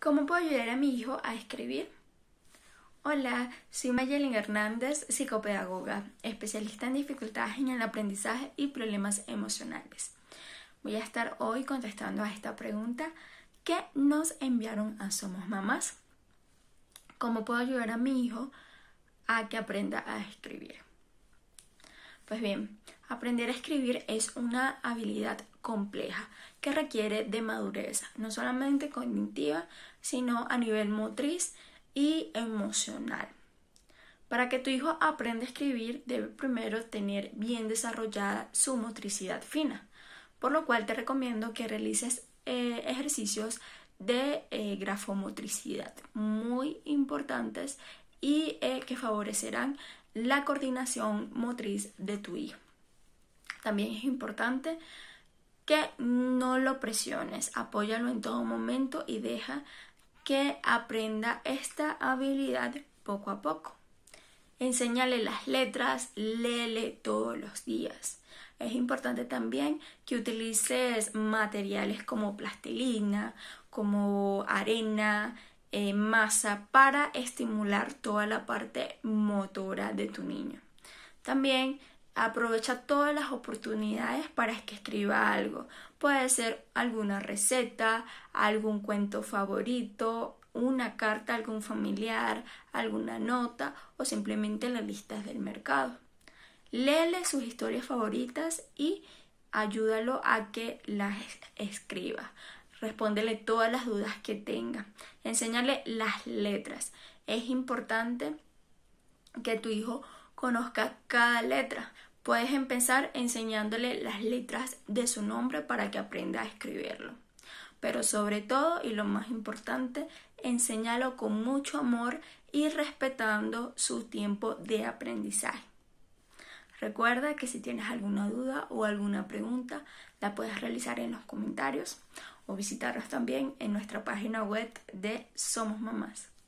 ¿Cómo puedo ayudar a mi hijo a escribir? Hola, soy Mayelin Hernández, psicopedagoga, especialista en dificultades en el aprendizaje y problemas emocionales. Voy a estar hoy contestando a esta pregunta que nos enviaron a Somos Mamás. ¿Cómo puedo ayudar a mi hijo a que aprenda a escribir? Pues bien, aprender a escribir es una habilidad compleja que requiere de madurez, no solamente cognitiva, sino a nivel motriz y emocional. Para que tu hijo aprenda a escribir debe primero tener bien desarrollada su motricidad fina, por lo cual te recomiendo que realices eh, ejercicios de eh, grafomotricidad muy importantes y eh, que favorecerán la coordinación motriz de tu hijo. También es importante que no lo presiones, apóyalo en todo momento y deja que aprenda esta habilidad poco a poco. Enséñale las letras, léele todos los días. Es importante también que utilices materiales como plastilina, como arena, eh, masa para estimular toda la parte motora de tu niño. También Aprovecha todas las oportunidades para que escriba algo. Puede ser alguna receta, algún cuento favorito, una carta a algún familiar, alguna nota o simplemente las listas del mercado. Léele sus historias favoritas y ayúdalo a que las escriba. Respóndele todas las dudas que tenga. Enséñale las letras. Es importante que tu hijo conozca cada letra. Puedes empezar enseñándole las letras de su nombre para que aprenda a escribirlo. Pero sobre todo, y lo más importante, enséñalo con mucho amor y respetando su tiempo de aprendizaje. Recuerda que si tienes alguna duda o alguna pregunta, la puedes realizar en los comentarios o visitarnos también en nuestra página web de Somos Mamás.